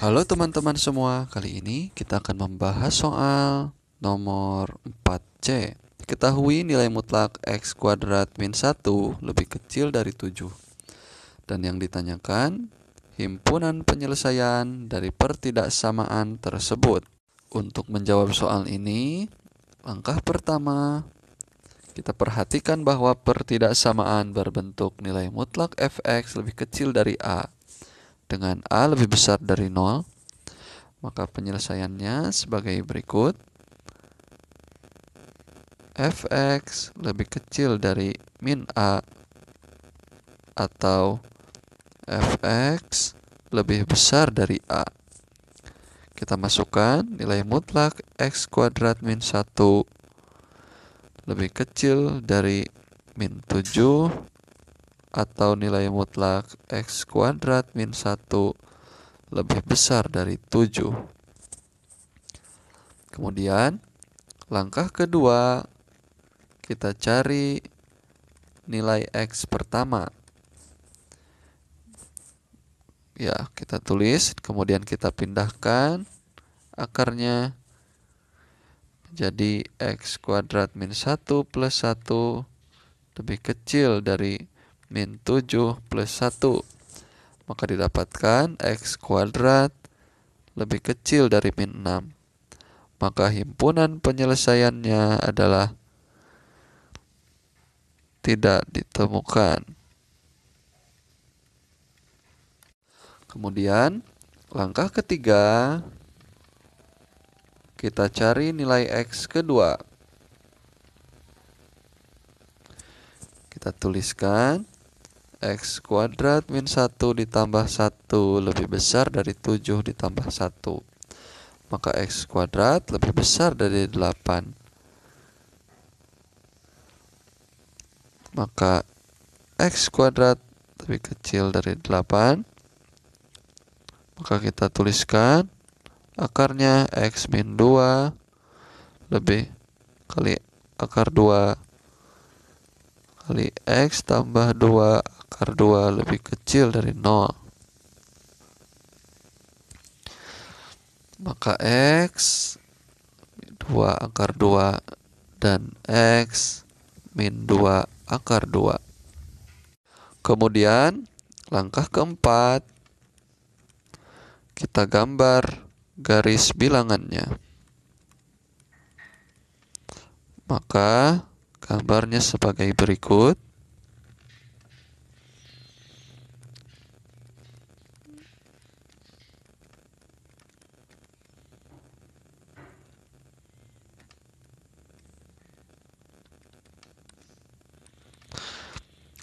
Halo teman-teman semua, kali ini kita akan membahas soal nomor 4C. Ketahui nilai mutlak x kuadrat min 1 lebih kecil dari 7. Dan yang ditanyakan, himpunan penyelesaian dari pertidaksamaan tersebut. Untuk menjawab soal ini, langkah pertama kita perhatikan bahwa pertidaksamaan berbentuk nilai mutlak fx lebih kecil dari a dengan A lebih besar dari 0, maka penyelesaiannya sebagai berikut. fx lebih kecil dari min A atau fx lebih besar dari A. Kita masukkan nilai mutlak x kuadrat min 1 lebih kecil dari min 7 atau nilai mutlak x kuadrat min 1 lebih besar dari 7. Kemudian, langkah kedua, kita cari nilai x pertama. Ya, kita tulis, kemudian kita pindahkan akarnya jadi x kuadrat min 1 plus 1 lebih kecil dari min 7 plus 1 maka didapatkan x kuadrat lebih kecil dari min 6 maka himpunan penyelesaiannya adalah tidak ditemukan kemudian langkah ketiga kita cari nilai X kedua. Kita tuliskan X kuadrat min 1 ditambah 1 lebih besar dari 7 ditambah 1 maka X kuadrat lebih besar dari 8 maka X kuadrat lebih kecil dari 8 maka kita tuliskan akarnya X min 2 lebih kali akar 2 kali X tambah 2 akar 2 lebih kecil dari 0 maka X 2 akar 2 dan X min 2 akar 2 kemudian langkah keempat kita gambar garis bilangannya maka Gambarnya sebagai berikut.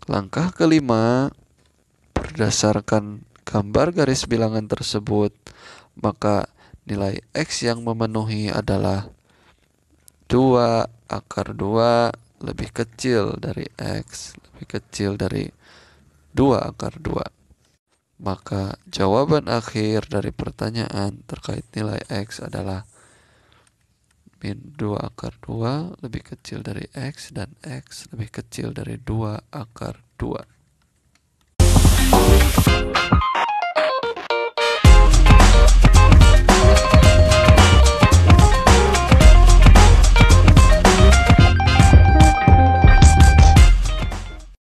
Langkah kelima, berdasarkan gambar garis bilangan tersebut, maka nilai X yang memenuhi adalah 2 akar 2 lebih kecil dari X lebih kecil dari 2 akar 2 maka jawaban akhir dari pertanyaan terkait nilai X adalah min 2 akar 2 lebih kecil dari X dan X lebih kecil dari 2 akar 2